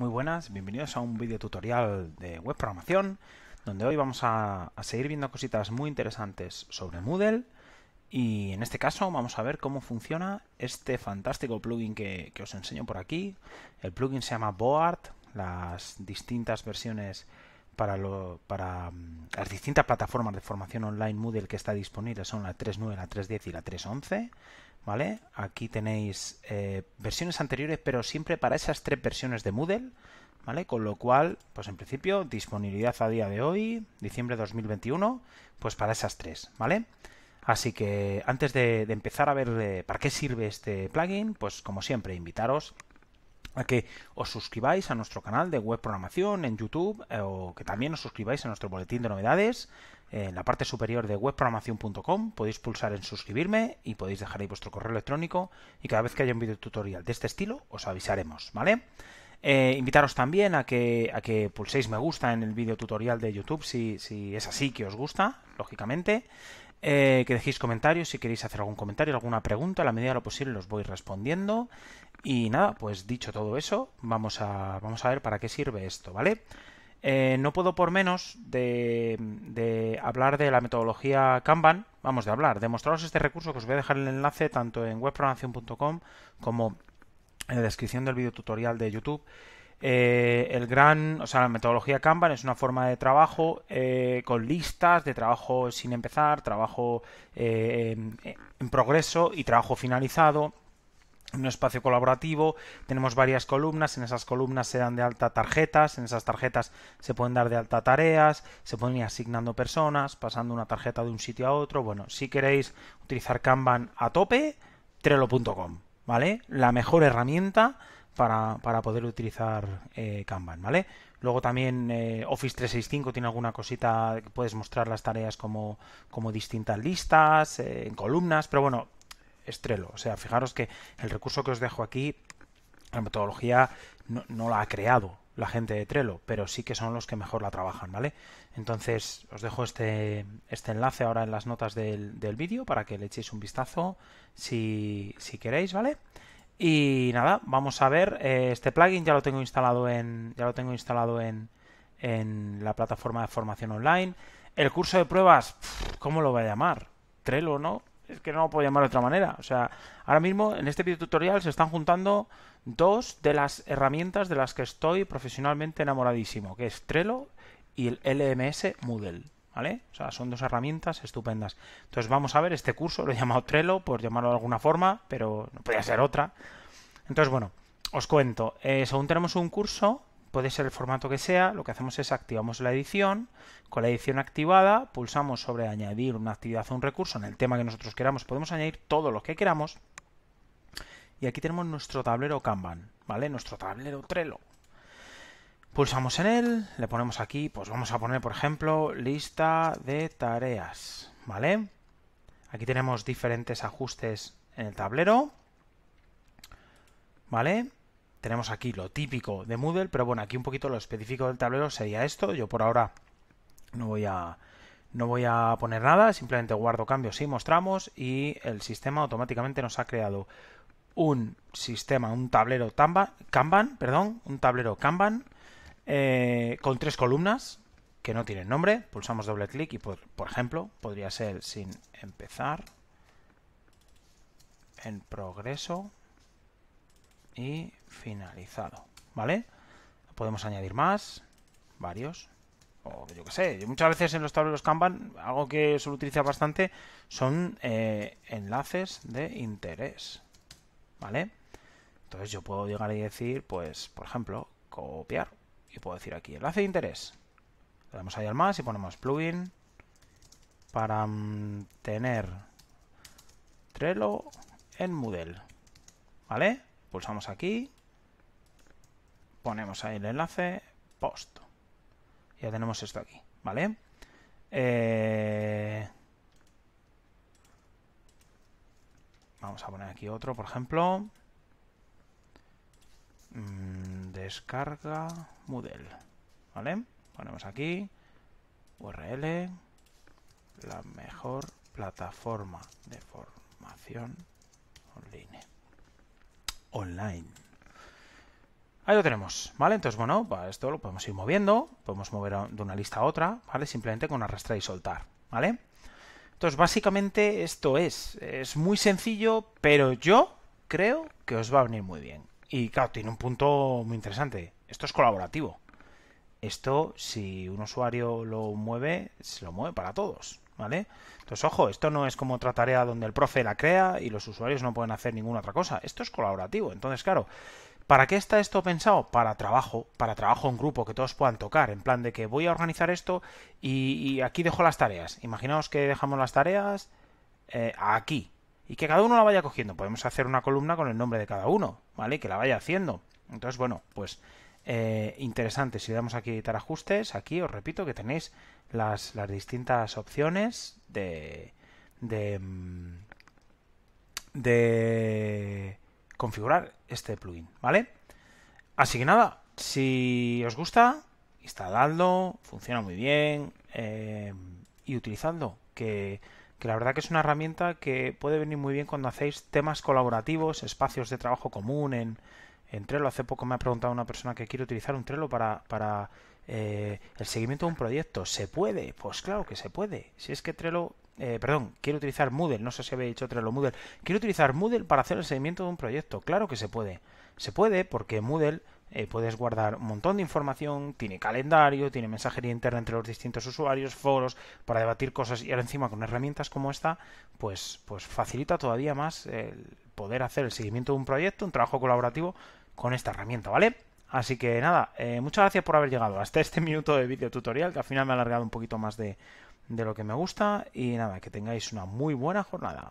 Muy buenas, bienvenidos a un vídeo tutorial de web programación donde hoy vamos a, seguir viendo cositas muy interesantes sobre Moodle y en este caso vamos a ver cómo funciona este fantástico plugin que, os enseño por aquí. El plugin se llama Board, las distintas versiones para, para mm, las distintas plataformas de formación online Moodle que está disponible son la 3.9, la 3.10 y la 3.11. ¿vale? Aquí tenéis eh, versiones anteriores, pero siempre para esas tres versiones de Moodle, ¿vale? Con lo cual, pues en principio, disponibilidad a día de hoy, diciembre de 2021, pues para esas tres, ¿vale? Así que antes de, empezar a ver eh, para qué sirve este plugin, pues como siempre, invitaros a que os suscribáis a nuestro canal de web programación en YouTube eh, o que también os suscribáis a nuestro boletín de novedades, en la parte superior de webprogramación.com podéis pulsar en suscribirme y podéis dejar ahí vuestro correo electrónico y cada vez que haya un video tutorial de este estilo os avisaremos, ¿vale? Eh, invitaros también a que, a que pulséis me gusta en el video tutorial de YouTube si, si es así que os gusta, lógicamente. Eh, que dejéis comentarios si queréis hacer algún comentario, alguna pregunta, a la medida de lo posible los voy respondiendo. Y nada, pues dicho todo eso, vamos a, vamos a ver para qué sirve esto, ¿vale? Eh, no puedo por menos de, hablar de la metodología Kanban, vamos de hablar, de mostraros este recurso que os voy a dejar el enlace tanto en webprogramación.com como en la descripción del video tutorial de YouTube. Eh, el gran, o la metodología Kanban es una forma de trabajo eh, con listas de trabajo sin empezar, trabajo en progreso y trabajo finalizado un espacio colaborativo, tenemos varias columnas, en esas columnas se dan de alta tarjetas, en esas tarjetas se pueden dar de alta tareas, se pueden ir asignando personas, pasando una tarjeta de un sitio a otro. Bueno, si queréis utilizar Kanban a tope, trello.com, ¿vale? La mejor herramienta para, poder utilizar eh, Kanban, ¿vale? Luego también eh, Office 365 tiene alguna cosita que puedes mostrar las tareas como, como distintas listas, eh, en columnas, pero bueno, Trello, O sea, fijaros que el recurso que os dejo aquí, la metodología no, la ha creado la gente de Trello, pero sí que son los que mejor la trabajan, ¿vale? Entonces os dejo este, este enlace ahora en las notas del, vídeo para que le echéis un vistazo si, queréis, ¿vale? Y nada, vamos a ver, eh, este plugin ya lo tengo instalado en, ya lo tengo instalado en, en la plataforma de formación online. El curso de pruebas, ¿cómo lo voy a llamar? Trello, ¿no? Es que no lo puedo llamar de otra manera. O sea, ahora mismo en este video tutorial se están juntando dos de las herramientas de las que estoy profesionalmente enamoradísimo, que es Trello y el LMS Moodle. ¿Vale? O sea, son dos herramientas estupendas. Entonces vamos a ver, este curso lo he llamado Trello, por llamarlo de alguna forma, pero no podía ser otra. Entonces, bueno, os cuento. Eh, según tenemos un curso puede ser el formato que sea, lo que hacemos es activamos la edición, con la edición activada pulsamos sobre añadir una actividad o un recurso en el tema que nosotros queramos, podemos añadir todo lo que queramos y aquí tenemos nuestro tablero Kanban, ¿vale? Nuestro tablero Trello. Pulsamos en él, le ponemos aquí, pues vamos a poner por ejemplo lista de tareas, ¿vale? Aquí tenemos diferentes ajustes en el tablero, ¿vale? tenemos aquí lo típico de Moodle, pero bueno, aquí un poquito lo específico del tablero sería esto. Yo por ahora no voy a, no voy a poner nada, simplemente guardo cambios y mostramos y el sistema automáticamente nos ha creado un sistema, un tablero Kanban, perdón, un tablero Kanban eh, con tres columnas que no tienen nombre. Pulsamos doble clic y, por ejemplo, podría ser sin empezar, en progreso, y finalizado, ¿vale? Podemos añadir más, varios, o yo qué sé, muchas veces en los tableros Kanban, algo que suelo utilizar bastante son eh, enlaces de interés, ¿vale? Entonces yo puedo llegar y decir, pues, por ejemplo, copiar, y puedo decir aquí, enlace de interés. Le damos ahí al más y ponemos plugin para mm, tener Trello en Moodle, ¿vale? Pulsamos aquí. Ponemos ahí el enlace. Post. Ya tenemos esto aquí, ¿vale? Eh, vamos a poner aquí otro, por ejemplo. Mm, descarga Moodle. ¿Vale? Ponemos aquí. URL. La mejor plataforma de formación online online. Ahí lo tenemos, ¿vale? Entonces, bueno, esto lo podemos ir moviendo, podemos mover de una lista a otra, ¿vale? Simplemente con arrastrar y soltar, ¿vale? Entonces, básicamente esto es, es muy sencillo, pero yo creo que os va a venir muy bien. Y claro, tiene un punto muy interesante, esto es colaborativo. Esto, si un usuario lo mueve, se lo mueve para todos, ¿vale? Entonces, ojo, esto no es como otra tarea donde el profe la crea y los usuarios no pueden hacer ninguna otra cosa. Esto es colaborativo. Entonces, claro, ¿Para qué está esto pensado? Para trabajo, para trabajo en grupo, que todos puedan tocar, en plan de que voy a organizar esto y, aquí dejo las tareas. Imaginaos que dejamos las tareas eh, aquí y que cada uno la vaya cogiendo. Podemos hacer una columna con el nombre de cada uno, ¿vale? Que la vaya haciendo. Entonces, bueno, pues eh, interesante. Si damos aquí editar ajustes, aquí os repito que tenéis las, distintas opciones de, de, mm, de configurar este plugin, ¿vale? Así que nada, si os gusta, instaladlo, funciona muy bien eh, y utilizando, que, que la verdad que es una herramienta que puede venir muy bien cuando hacéis temas colaborativos, espacios de trabajo común en en Trello. Hace poco me ha preguntado una persona que quiere utilizar un Trello para, para eh, el seguimiento de un proyecto. ¿Se puede? Pues claro que se puede. Si es que Trello, eh, perdón, quiere utilizar Moodle, no sé si había dicho Trello Moodle. ¿Quiere utilizar Moodle para hacer el seguimiento de un proyecto. Claro que se puede. Se puede porque Moodle eh, puedes guardar un montón de información, tiene calendario, tiene mensajería interna entre los distintos usuarios, foros para debatir cosas y ahora encima con herramientas como esta, pues, pues facilita todavía más el poder hacer el seguimiento de un proyecto, un trabajo colaborativo con esta herramienta, ¿vale? Así que nada, eh, muchas gracias por haber llegado hasta este minuto de vídeo tutorial, que al final me ha alargado un poquito más de, de lo que me gusta. Y nada, que tengáis una muy buena jornada.